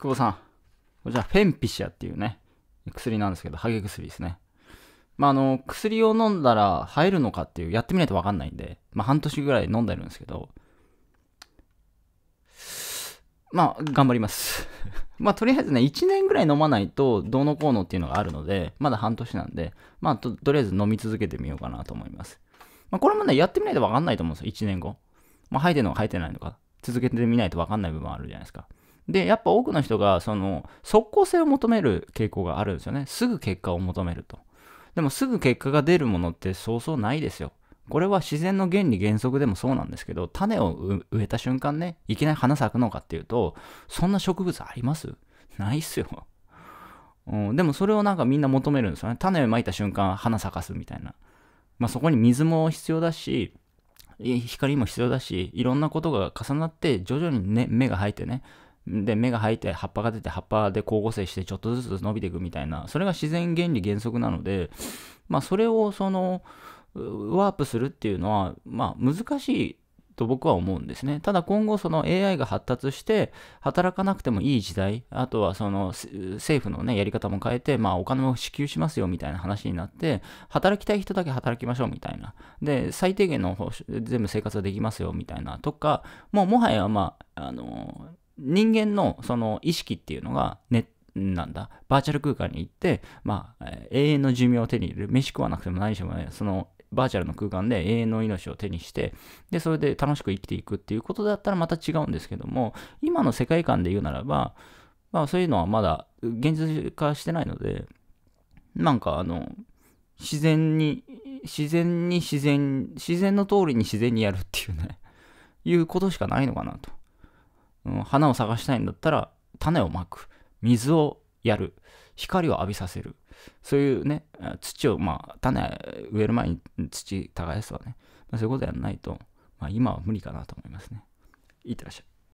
久保さん。こちら、フェンピシアっていうね、薬なんですけど、ハゲ薬ですね。まあ、あの、薬を飲んだら生えるのかっていう、やってみないとわかんないんで、まあ、半年ぐらい飲んでるんですけど、まあ、頑張ります まあ、とりあえずね、1年ぐらい飲まないと、どうのこうのっていうのがあるので、まだ半年なんで、まあと、とりあえず飲み続けてみようかなと思います。まあ、これもね、やってみないとわかんないと思うんですよ、1年後。まあ、生えてるのか生えてないのか、続けてみないとわかんない部分あるじゃないですか。で、やっぱ多くの人が、その、即効性を求める傾向があるんですよね。すぐ結果を求めると。でもすぐ結果が出るものってそうそうないですよ。これは自然の原理原則でもそうなんですけど、種を植えた瞬間ね、いきなり花咲くのかっていうと、そんな植物ありますないっすよ。うん、でもそれをなんかみんな求めるんですよね。種をまいた瞬間、花咲かすみたいな。まあ、そこに水も必要だし、光も必要だし、いろんなことが重なって徐々に、ね、芽が生えてね、で、芽が生えて、葉っぱが出て、葉っぱで光合成して、ちょっとずつ伸びていくみたいな、それが自然原理原則なので、まあ、それを、その、ワープするっていうのは、まあ、難しいと僕は思うんですね。ただ今後その AI が発達して働かなくてもいい時代、あとはその政府のね、やり方も変えて、まあお金も支給しますよみたいな話になって、働きたい人だけ働きましょうみたいな。で、最低限の全部生活ができますよみたいなとか、もうもはやまあ、あの、人間のその意識っていうのがネットなんだ、バーチャル空間に行って、まあ、永遠の寿命を手に入れる、飯食わなくても何してもね、そのバーチャルの空間で永遠の命を手にして、で、それで楽しく生きていくっていうことだったらまた違うんですけども、今の世界観で言うならば、まあそういうのはまだ現実化してないので、なんかあの、自然に、自然に自然、自然の通りに自然にやるっていうね、いうことしかないのかなと。花を探したいんだったら種をまく水をやる光を浴びさせるそういうね土をまあ種植える前に土耕すわね、まあ、そういうことやんないと、まあ、今は無理かなと思いますねいってらっしゃい